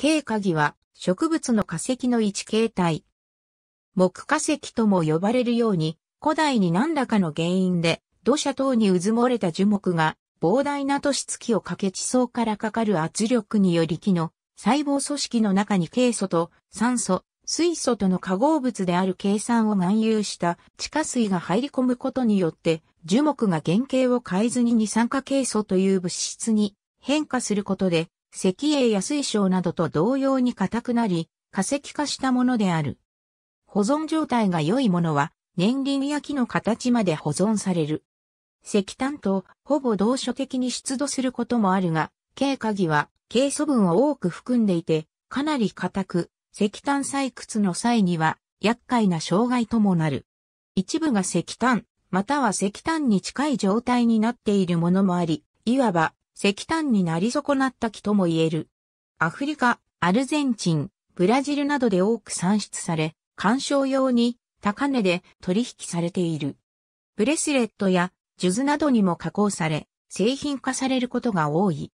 軽鍵は植物の化石の一形態。木化石とも呼ばれるように、古代に何らかの原因で土砂等に渦漏もれた樹木が膨大な都市月をかけ地層からかかる圧力により木の細胞組織の中にケイ素と酸素、水素との化合物である計算を含有した地下水が入り込むことによって樹木が原型を変えずに二酸化ケイ素という物質に変化することで石英や水晶などと同様に硬くなり、化石化したものである。保存状態が良いものは、年輪や木の形まで保存される。石炭とほぼ同所的に出土することもあるが、軽鍵は軽素分を多く含んでいて、かなり硬く、石炭採掘の際には厄介な障害ともなる。一部が石炭、または石炭に近い状態になっているものもあり、いわば石炭になり損なった木とも言える。アフリカ、アルゼンチン、ブラジルなどで多く産出され、観賞用に高値で取引されている。ブレスレットや数珠などにも加工され、製品化されることが多い。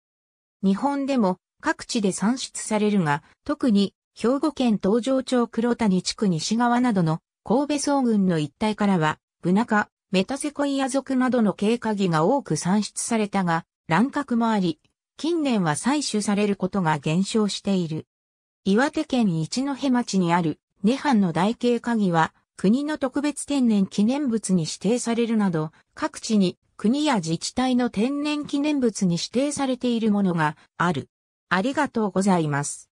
日本でも各地で産出されるが、特に兵庫県東城町黒谷地区西側などの神戸総群の一帯からは、ブナカ、メタセコイア族などの軽カギが多く産出されたが、乱獲もあり、近年は採取されることが減少している。岩手県一戸町にある涅槃の台形鍵は国の特別天然記念物に指定されるなど各地に国や自治体の天然記念物に指定されているものがある。ありがとうございます。